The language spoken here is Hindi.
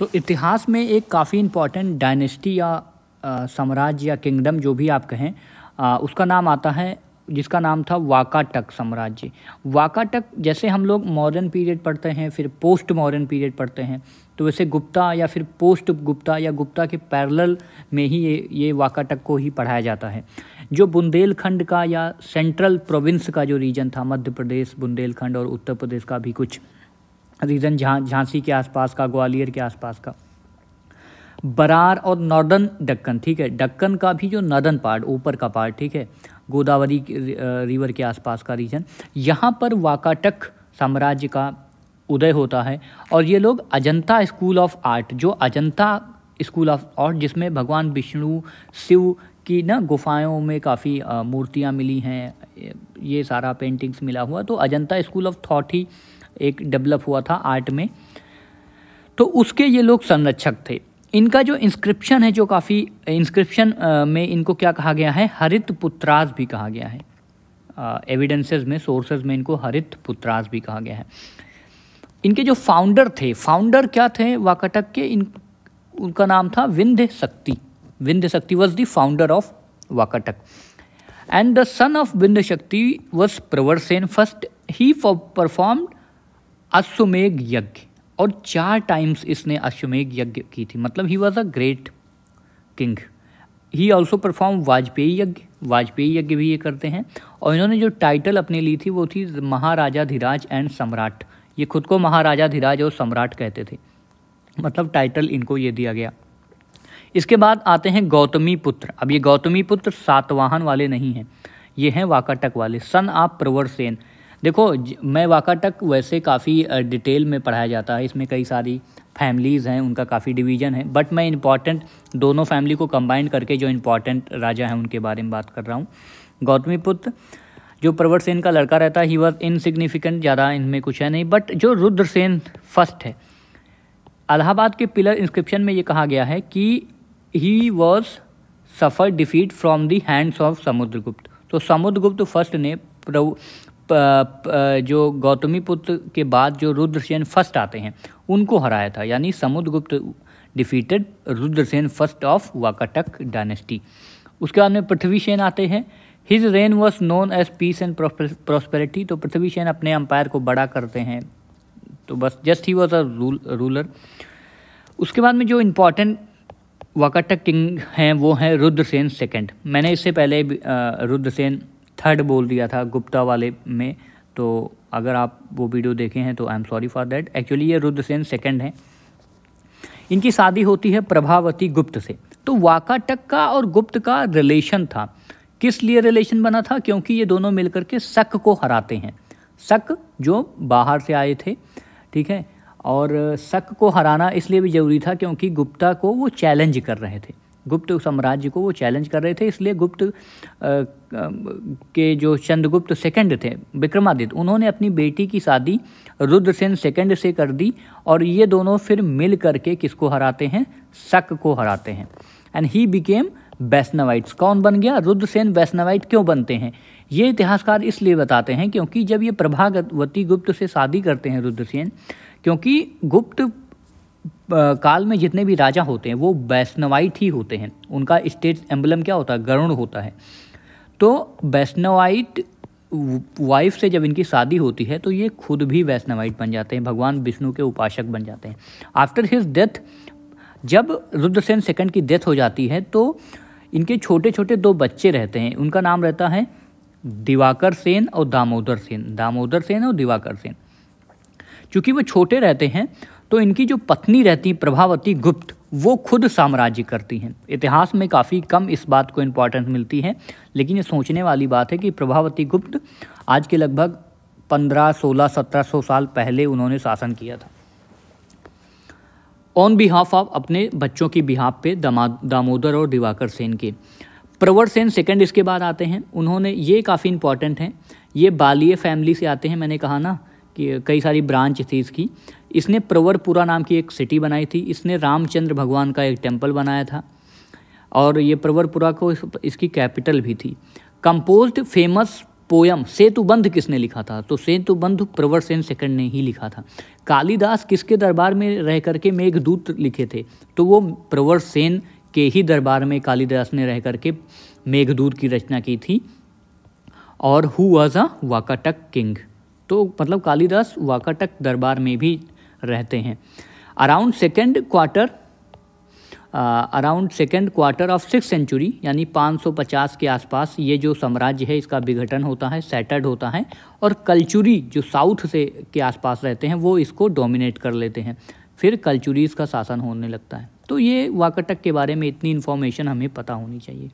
तो इतिहास में एक काफ़ी इम्पॉर्टेंट डायनेस्टी या साम्राज्य या किंगडम जो भी आप कहें आ, उसका नाम आता है जिसका नाम था वाकाटक साम्राज्य वाकाटक जैसे हम लोग मॉडर्न पीरियड पढ़ते हैं फिर पोस्ट मॉडर्न पीरियड पढ़ते हैं तो वैसे गुप्ता या फिर पोस्ट गुप्ता या गुप्ता के पैरल में ही ये ये वाकाटक को ही पढ़ाया जाता है जो बुंदेलखंड का या सेंट्रल प्रोविंस का जो रीजन था मध्य प्रदेश बुंदेलखंड और उत्तर प्रदेश का भी कुछ रीजन झां झांसी के आसपास का ग्वालियर के आसपास का बरार और नॉर्दर्न डक्कन ठीक है डक्कन का भी जो नॉर्दर्न पार्ट ऊपर का पार्ट ठीक है गोदावरी रिवर के आसपास का रीजन यहाँ पर वाकाटक साम्राज्य का उदय होता है और ये लोग अजंता स्कूल ऑफ आर्ट जो अजंता स्कूल ऑफ आर्ट जिसमें भगवान विष्णु शिव की ना गुफाओं में काफ़ी मूर्तियाँ मिली हैं ये सारा पेंटिंग्स मिला हुआ तो अजंता स्कूल ऑफ थॉट ही एक डेवलप हुआ था आर्ट में तो उसके ये लोग संरक्षक थे इनका जो इंस्क्रिप्शन है जो काफ़ी इंस्क्रिप्शन में इनको क्या कहा गया है हरित पुत्रास भी कहा गया है एविडेंसेस में सोर्सेज में इनको हरित पुत्रास भी कहा गया है इनके जो फाउंडर थे फाउंडर क्या थे वाकटक के इन उनका नाम था Vindhya Shakti Vindhya Shakti was the founder of Vakataka and the son of Vindhya Shakti was Pravarasena first he performed Ashwamedha yajna और चार टाइम्स इसने अश्वमेघ यज्ञ की थी मतलब he was a great king he also perform Vajapeya yajna Vajapeya यज्ञ भी ये करते हैं और इन्होंने जो टाइटल अपने ली थी वो थी महाराजा धीराज एंड सम्राट ये खुद को महाराजा धीराज और सम्राट कहते थे मतलब टाइटल इनको ये दिया गया इसके बाद आते हैं गौतमी पुत्र अब ये गौतमी पुत्र सातवाहन वाले नहीं हैं ये हैं वाकाटक वाले सन ऑफ प्रवरसेन देखो मैं वाकाटक वैसे काफ़ी डिटेल में पढ़ाया जाता है इसमें कई सारी फैमिलीज़ हैं उनका काफ़ी डिवीज़न है बट मैं इम्पॉर्टेंट दोनों फैमिली को कंबाइन करके जो इम्पॉर्टेंट राजा हैं उनके बारे में बात कर रहा हूँ गौतमी पुत्र जो प्रवर सेन का लड़का रहता है ही वॉज इनसिग्निफिकेंट ज़्यादा इनमें कुछ है नहीं बट जो रुद्रसेन फर्स्ट है अलाहाबाद के पिलर इंस्क्रिप्शन में ये कहा गया है कि he was suffer defeat from the hands of Samudragupta तो समुद्रगुप्त तो फर्स्ट ने जो गौतमी पुत्र के बाद जो रुद्रसेन फर्स्ट आते हैं उनको हराया था यानी Samudragupta defeated Rudrasena first of Vakataka dynasty उसके बाद में पृथ्वी सेन आते हैं his reign was known as peace and prosperity तो पृथ्वी सेन अपने अंपायर को बड़ा करते हैं तो बस just he was a ruler उसके बाद में जो इम्पोर्टेंट वाकाटक किंग हैं वो हैं रुद्रसेन सेकेंड मैंने इससे पहले रुद्रसेन थर्ड बोल दिया था गुप्ता वाले में तो अगर आप वो वीडियो देखे हैं तो I am sorry for that actually ये रुद्रसेन सेकंड हैं इनकी शादी होती है प्रभावती गुप्त से तो वाकाटक का और गुप्त का रिलेशन था किस लिए रिलेशन बना था क्योंकि ये दोनों मिलकर के शक को हराते हैं शक जो बाहर से आए थे ठीक है और शक को हराना इसलिए भी ज़रूरी था क्योंकि गुप्ता को वो चैलेंज कर रहे थे गुप्त साम्राज्य को वो चैलेंज कर रहे थे इसलिए गुप्त के जो चंद्रगुप्त सेकंड थे विक्रमादित्य उन्होंने अपनी बेटी की शादी रुद्रसेन सेकंड से कर दी और ये दोनों फिर मिल करके किसको हराते हैं शक को हराते हैं एंड ही बिकेम वैष्णवाइट्स कौन बन गया रुद्रसेन वैष्णवाइट क्यों बनते हैं ये इतिहासकार इसलिए बताते हैं क्योंकि जब ये प्रभागवती गुप्त से शादी करते हैं रुद्रसेन क्योंकि गुप्त काल में जितने भी राजा होते हैं वो वैष्णवाइट ही होते हैं उनका स्टेट एम्बलम क्या होता है गरुण होता है तो वैष्णवाइट वाइफ से जब इनकी शादी होती है तो ये खुद भी वैष्णवाइट बन जाते हैं भगवान विष्णु के उपासक बन जाते हैं आफ्टर हिज डेथ जब रुद्रसेन सेकंड की डेथ हो जाती है तो इनके छोटे छोटे दो बच्चे रहते हैं उनका नाम रहता है दिवाकर सेन और दामोदर सेन दामोदर सेन और दिवाकर सेन चूँकि वो छोटे रहते हैं तो इनकी जो पत्नी रहती प्रभावती गुप्त वो खुद साम्राज्य करती हैं इतिहास में काफ़ी कम इस बात को इम्पॉर्टेंस मिलती है लेकिन ये सोचने वाली बात है कि प्रभावती गुप्त आज के लगभग पंद्रह सोलह सत्रह सौ साल पहले उन्होंने शासन किया था ऑन बिहाफ ऑफ अपने बच्चों की बिहाफ पे दामोदर और दिवाकर सेन के प्रवर सेन सेकंड इसके बाद आते हैं उन्होंने ये काफ़ी इंपॉर्टेंट हैं ये बालिय फैमिली से आते हैं मैंने कहा ना कि कई सारी ब्रांच थी इसकी इसने प्रवरपुरा नाम की एक सिटी बनाई थी इसने रामचंद्र भगवान का एक टेम्पल बनाया था और ये प्रवरपुरा को इसकी कैपिटल भी थी कंपोज्ड फेमस पोयम सेतुबंध किसने लिखा था तो सेतुबंध प्रवर सेन सेकंड ने ही लिखा था कालिदास किसके दरबार में रह करके मेघदूत लिखे थे तो वो प्रवर सेन के ही दरबार में कालिदास ने रह करके मेघदूत की रचना की थी और who was a Vakataka king तो मतलब कालिदास वाकाटक दरबार में भी रहते हैं around second quarter around second quarter of six century यानी 550 के आसपास ये जो साम्राज्य है इसका विघटन होता है सेटर्ड होता है और कल्चुरी जो साउथ से के आसपास रहते हैं वो इसको डोमिनेट कर लेते हैं फिर कल्चुरीज़ का शासन होने लगता है तो ये वाकटक के बारे में इतनी इन्फॉर्मेशन हमें पता होनी चाहिए